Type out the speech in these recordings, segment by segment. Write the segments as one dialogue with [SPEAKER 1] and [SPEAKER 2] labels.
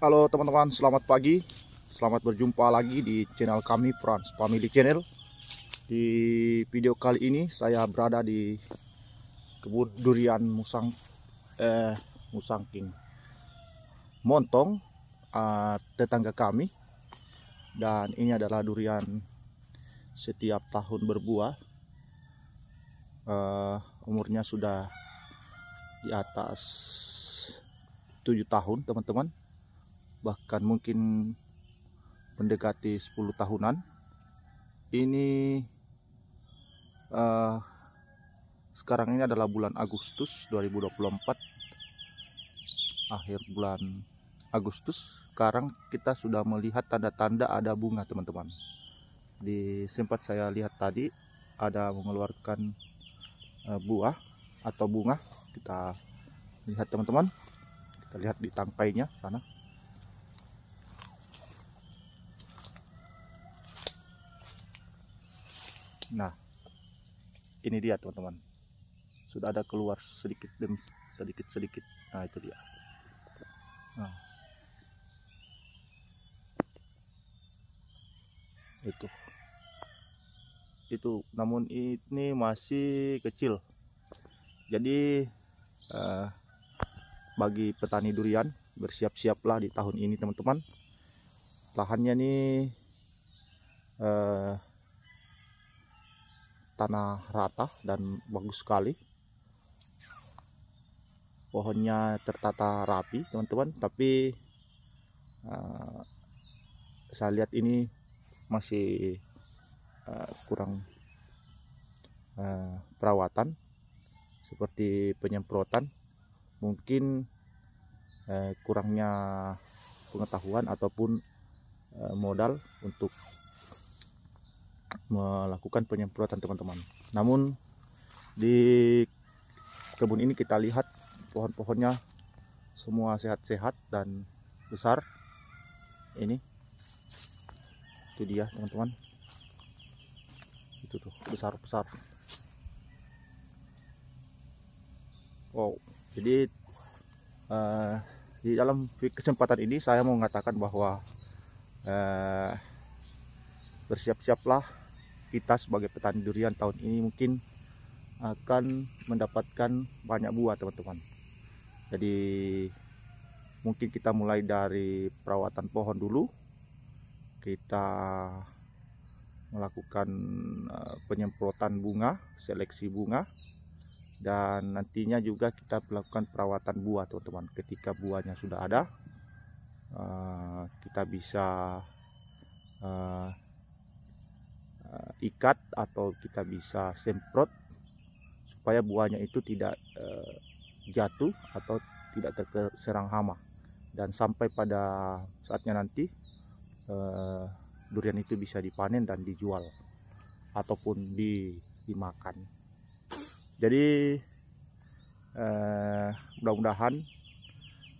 [SPEAKER 1] Halo teman-teman, selamat pagi. Selamat berjumpa lagi di channel kami Frans Family Channel. Di video kali ini saya berada di kebun durian Musang eh Musang King Montong eh, tetangga kami. Dan ini adalah durian setiap tahun berbuah. Eh, umurnya sudah di atas 7 tahun, teman-teman bahkan mungkin mendekati 10 tahunan ini uh, sekarang ini adalah bulan Agustus 2024 akhir bulan Agustus sekarang kita sudah melihat tanda-tanda ada bunga teman-teman di sempat saya lihat tadi ada mengeluarkan uh, buah atau bunga kita lihat teman-teman kita lihat di tangkainya sana Nah, ini dia teman-teman. Sudah ada keluar sedikit demi sedikit sedikit. Nah itu dia. Nah. Itu. Itu. Namun ini masih kecil. Jadi eh, bagi petani durian bersiap-siaplah di tahun ini teman-teman. Lahannya nih eh, tanah rata dan bagus sekali pohonnya tertata rapi teman-teman tapi uh, saya lihat ini masih uh, kurang uh, perawatan seperti penyemprotan mungkin uh, kurangnya pengetahuan ataupun uh, modal untuk melakukan penyemprotan teman-teman namun di kebun ini kita lihat pohon-pohonnya semua sehat-sehat dan besar ini itu dia teman-teman itu tuh besar-besar wow jadi uh, di dalam kesempatan ini saya mau mengatakan bahwa uh, bersiap-siaplah kita sebagai petani durian tahun ini mungkin akan mendapatkan banyak buah teman-teman jadi mungkin kita mulai dari perawatan pohon dulu kita melakukan eh, penyemprotan bunga seleksi bunga dan nantinya juga kita melakukan perawatan buah teman-teman ketika buahnya sudah ada eh, kita bisa eh, Eh, ikat atau kita bisa semprot supaya buahnya itu tidak uh, jatuh atau tidak terserang hama dan sampai pada saatnya nanti uh, durian itu bisa dipanen dan dijual ataupun di, dimakan jadi eh, mudah-mudahan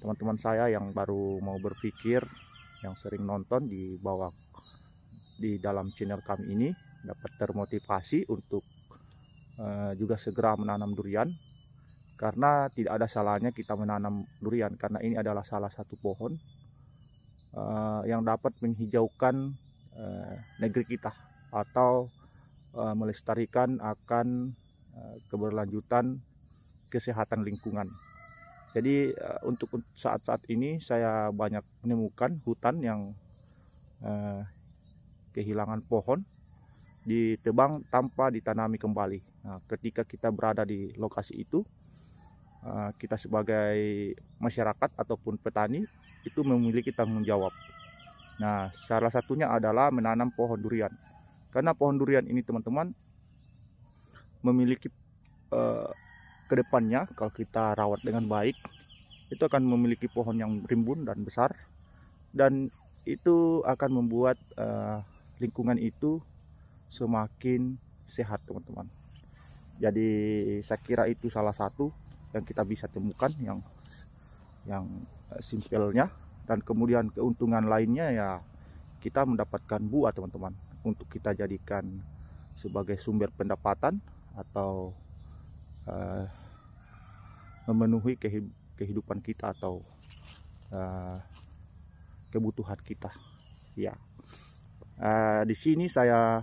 [SPEAKER 1] teman-teman saya yang baru mau berpikir yang sering nonton di bawah di dalam channel kami ini dapat termotivasi untuk uh, juga segera menanam durian karena tidak ada salahnya kita menanam durian karena ini adalah salah satu pohon uh, yang dapat menghijaukan uh, negeri kita atau uh, melestarikan akan uh, keberlanjutan kesehatan lingkungan. Jadi uh, untuk saat-saat ini saya banyak menemukan hutan yang uh, kehilangan pohon ditebang tanpa ditanami kembali. Nah, ketika kita berada di lokasi itu, eh, kita sebagai masyarakat ataupun petani itu memiliki tanggung jawab. Nah, salah satunya adalah menanam pohon durian. Karena pohon durian ini teman-teman memiliki eh, kedepannya kalau kita rawat dengan baik itu akan memiliki pohon yang rimbun dan besar dan itu akan membuat eh, lingkungan itu semakin sehat teman-teman jadi saya kira itu salah satu yang kita bisa temukan yang yang eh, simpelnya dan kemudian keuntungan lainnya ya kita mendapatkan buah teman-teman untuk kita jadikan sebagai sumber pendapatan atau uh, memenuhi kehidupan kita atau uh, kebutuhan kita ya Eh, di sini saya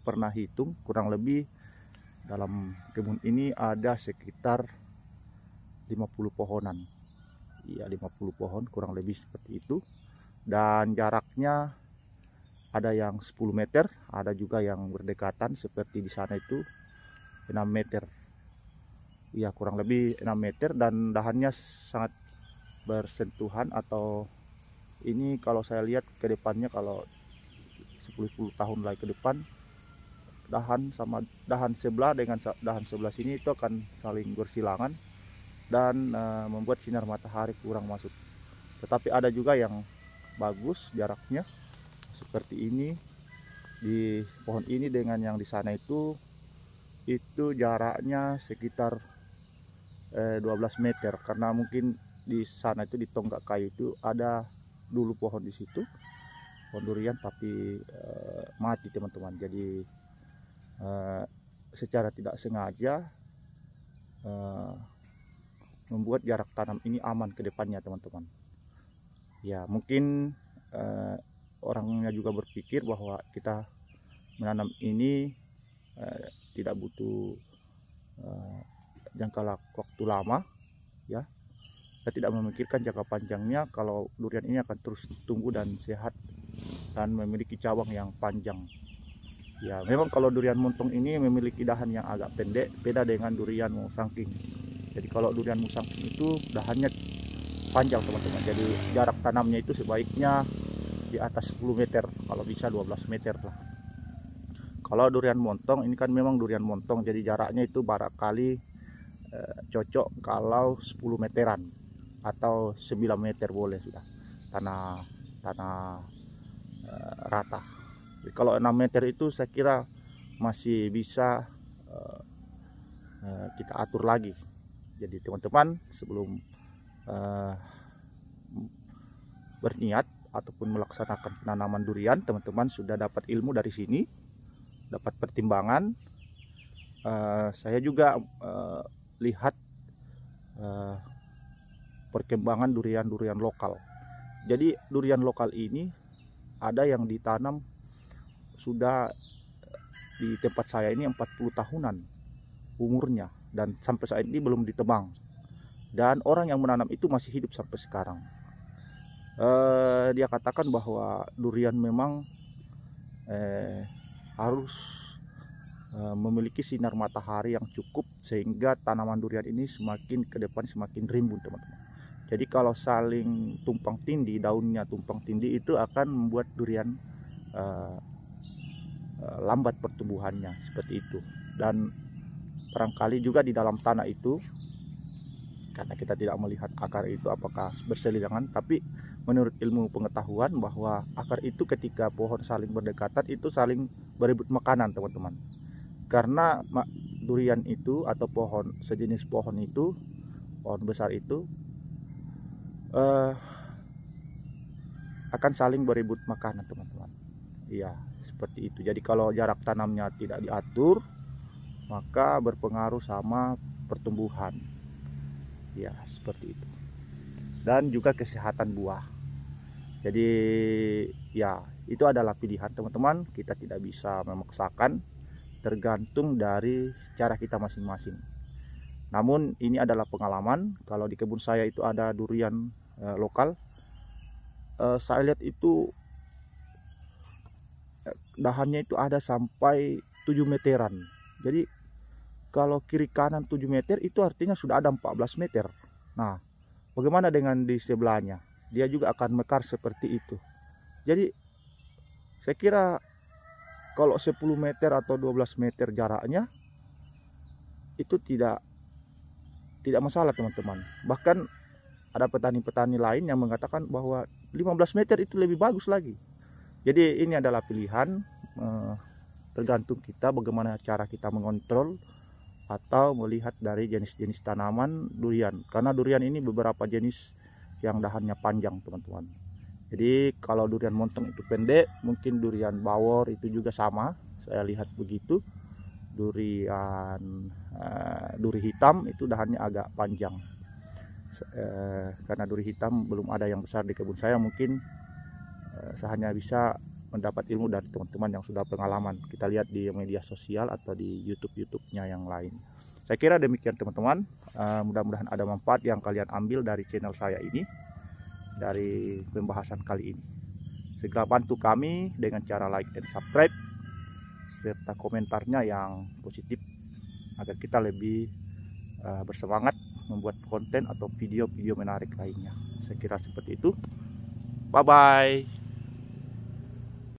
[SPEAKER 1] pernah hitung kurang lebih dalam kebun ini ada sekitar 50 pohonan ya 50 pohon kurang lebih seperti itu dan jaraknya ada yang 10 meter ada juga yang berdekatan seperti di sana itu 6 meter ya kurang lebih 6 meter dan dahannya sangat bersentuhan atau ini kalau saya lihat ke depannya kalau 10-10 tahun lagi ke depan dahan sama dahan sebelah dengan dahan sebelah sini itu akan saling bersilangan dan e, membuat sinar matahari kurang masuk. Tetapi ada juga yang bagus jaraknya seperti ini di pohon ini dengan yang di sana itu itu jaraknya sekitar e, eh, 12 meter karena mungkin di sana itu di tonggak kayu itu ada dulu pohon di situ pohon durian tapi uh, mati teman-teman jadi uh, secara tidak sengaja uh, membuat jarak tanam ini aman ke depannya teman-teman ya mungkin uh, orangnya juga berpikir bahwa kita menanam ini uh, tidak butuh uh, jangka waktu lama ya saya tidak memikirkan jangka panjangnya kalau durian ini akan terus tumbuh dan sehat dan memiliki cawang yang panjang. Ya, memang kalau durian montong ini memiliki dahan yang agak pendek, beda dengan durian musangking. Jadi kalau durian musangking itu dahannya panjang teman-teman. Jadi jarak tanamnya itu sebaiknya di atas 10 meter, kalau bisa 12 meter lah. Kalau durian montong ini kan memang durian montong, jadi jaraknya itu barangkali eh, cocok kalau 10 meteran atau 9 meter boleh sudah tanah tanah rata. Jadi kalau 6 meter itu saya kira masih bisa uh, uh, kita atur lagi. Jadi teman-teman sebelum uh, berniat ataupun melaksanakan penanaman durian, teman-teman sudah dapat ilmu dari sini, dapat pertimbangan. Uh, saya juga uh, lihat uh, perkembangan durian-durian lokal. Jadi durian lokal ini ada yang ditanam sudah di tempat saya ini 40 tahunan umurnya dan sampai saat ini belum ditebang dan orang yang menanam itu masih hidup sampai sekarang eh, dia katakan bahwa durian memang eh, harus eh, memiliki sinar matahari yang cukup sehingga tanaman durian ini semakin ke depan semakin rimbun teman-teman jadi kalau saling tumpang tindih, daunnya tumpang tindih itu akan membuat durian uh, lambat pertumbuhannya seperti itu. Dan barangkali juga di dalam tanah itu karena kita tidak melihat akar itu apakah berselirangan, tapi menurut ilmu pengetahuan bahwa akar itu ketika pohon saling berdekatan itu saling berebut makanan teman-teman karena durian itu atau pohon sejenis pohon itu pohon besar itu uh, akan saling berebut makanan teman-teman iya seperti itu jadi kalau jarak tanamnya tidak diatur maka berpengaruh sama pertumbuhan ya seperti itu dan juga kesehatan buah jadi ya itu adalah pilihan teman-teman kita tidak bisa memaksakan tergantung dari cara kita masing-masing namun ini adalah pengalaman kalau di kebun saya itu ada durian ya, lokal uh, saya lihat itu eh, dahannya itu ada sampai 7 meteran jadi kalau kiri kanan 7 meter itu artinya sudah ada 14 meter nah bagaimana dengan di sebelahnya dia juga akan mekar seperti itu jadi saya kira kalau 10 meter atau 12 meter jaraknya itu tidak tidak masalah teman-teman bahkan ada petani-petani lain yang mengatakan bahwa 15 meter itu lebih bagus lagi. Jadi ini adalah pilihan eh, tergantung kita bagaimana cara kita mengontrol atau melihat dari jenis-jenis tanaman durian. Karena durian ini beberapa jenis yang dahannya panjang, teman-teman. Jadi kalau durian montong itu pendek, mungkin durian bawor itu juga sama. Saya lihat begitu. Durian eh, duri hitam itu dahannya agak panjang eh, karena duri hitam belum ada yang besar di kebun saya mungkin eh, saya hanya bisa mendapat ilmu dari teman-teman yang sudah pengalaman kita lihat di media sosial atau di YouTube YouTube-nya yang lain saya kira demikian teman-teman eh, mudah-mudahan ada manfaat yang kalian ambil dari channel saya ini dari pembahasan kali ini segera bantu kami dengan cara like dan subscribe serta komentarnya yang positif agar kita lebih eh, bersemangat membuat konten atau video-video menarik lainnya. Saya kira seperti itu. Bye-bye.